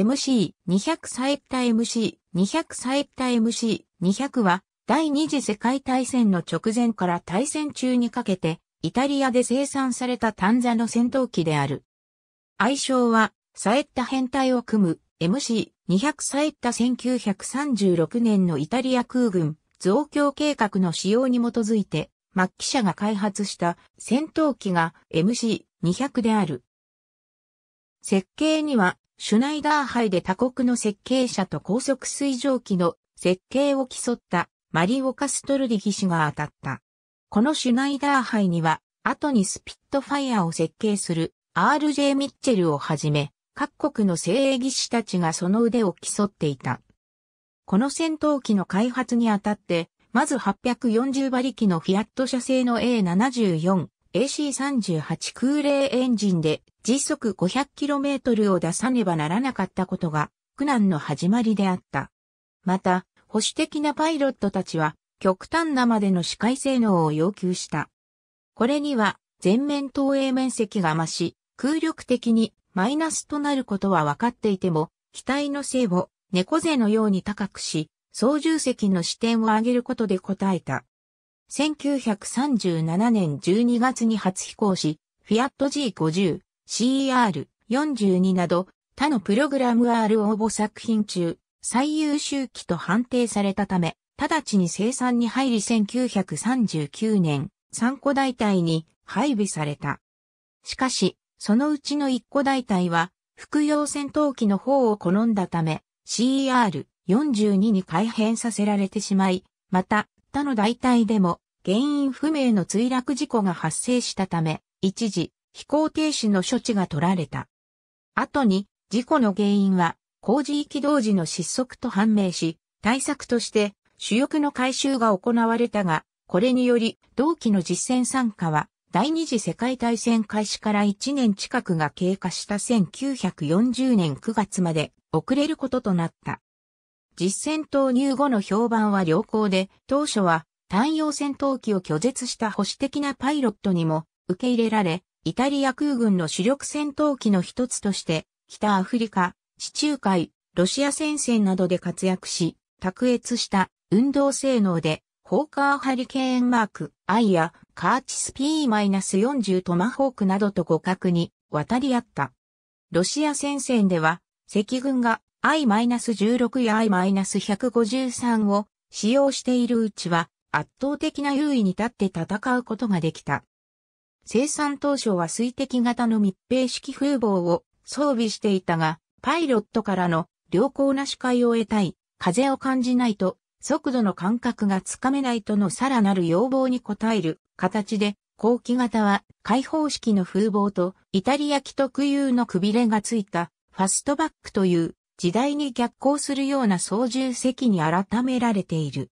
MC、200最多 MC、200最多 MC、200は、第二次世界大戦の直前から大戦中にかけて、イタリアで生産された単座の戦闘機である。愛称は、サエッタ編隊を組む MC200 サエッタ1936年のイタリア空軍増強計画の使用に基づいて、末期者が開発した戦闘機が MC200 である。設計にはシュナイダー杯で他国の設計者と高速水蒸気の設計を競ったマリオ・カストルディ技師が当たった。このシュナイダー杯には、後にスピットファイアを設計する RJ ミッチェルをはじめ、各国の精鋭技師たちがその腕を競っていた。この戦闘機の開発にあたって、まず840馬力のフィアット社製の A74 AC38 空冷エンジンで時速 500km を出さねばならなかったことが苦難の始まりであった。また、保守的なパイロットたちは極端なまでの視界性能を要求した。これには全面投影面積が増し、空力的にマイナスとなることは分かっていても、機体の背を猫背のように高くし、操縦席の視点を上げることで応えた。1937年12月に初飛行し、フィアット G50、CER42 など他のプログラム R 応募作品中、最優秀機と判定されたため、直ちに生産に入り1939年、3個大隊に配備された。しかし、そのうちの1個大隊は、服用戦闘機の方を好んだため、CER42 に改変させられてしまい、また、下の大隊でも原因不明の墜落事故が発生したため、一時飛行停止の処置が取られた。後に事故の原因は工事域同時の失速と判明し、対策として主翼の回収が行われたが、これにより同期の実戦参加は第二次世界大戦開始から1年近くが経過した1940年9月まで遅れることとなった。実戦投入後の評判は良好で、当初は単用戦闘機を拒絶した保守的なパイロットにも受け入れられ、イタリア空軍の主力戦闘機の一つとして、北アフリカ、地中海、ロシア戦線などで活躍し、卓越した運動性能で、ホーカーハリケーンマーク、アイやカーチス P-40 トマホークなどと互角に渡り合った。ロシア戦線では、赤軍が i-16 や i-153 を使用しているうちは圧倒的な優位に立って戦うことができた。生産当初は水滴型の密閉式風防を装備していたが、パイロットからの良好な視界を得たい、風を感じないと、速度の感覚がつかめないとのさらなる要望に応える形で、後期型は開放式の風防とイタリア機特有のくびれがついたファストバックという時代に逆行するような操縦席に改められている。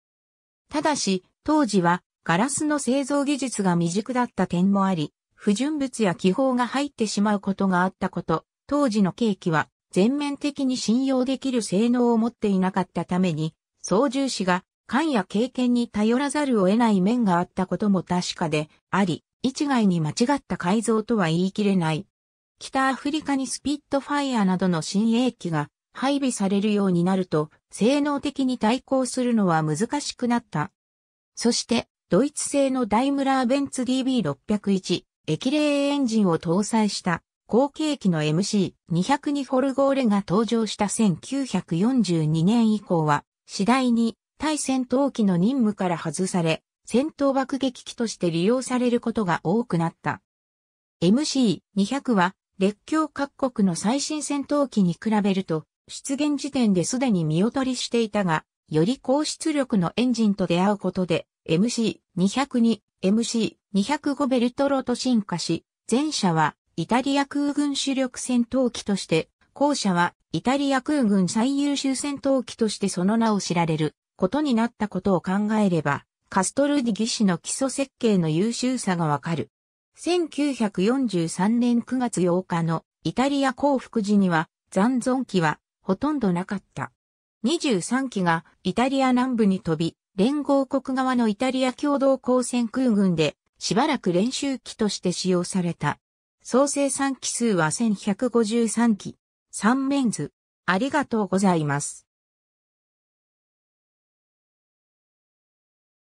ただし、当時はガラスの製造技術が未熟だった点もあり、不純物や気泡が入ってしまうことがあったこと、当時の計器は全面的に信用できる性能を持っていなかったために、操縦士が勘や経験に頼らざるを得ない面があったことも確かであり、一概に間違った改造とは言い切れない。北アフリカにスピットファイアなどの新鋭機が配備されるようになると、性能的に対抗するのは難しくなった。そして、ドイツ製のダイムラーベンツ DB601 液冷エンジンを搭載した後継機の MC202 フォルゴーレが登場した1942年以降は、次第に対戦闘機の任務から外され、戦闘爆撃機として利用されることが多くなった。MC200 は列強各国の最新戦闘機に比べると出現時点ですでに見劣りしていたが、より高出力のエンジンと出会うことで、MC202、MC205 ベルトロと進化し、前者はイタリア空軍主力戦闘機として、後者はイタリア空軍最優秀戦闘機としてその名を知られることになったことを考えれば、カストルディ技師の基礎設計の優秀さがわかる。1943年9月8日のイタリア降伏時には、残存機はほとんどなかった。23機がイタリア南部に飛び、連合国側のイタリア共同交戦空軍でしばらく練習機として使用された。総生産機数は1153機。3面図。ありがとうございます。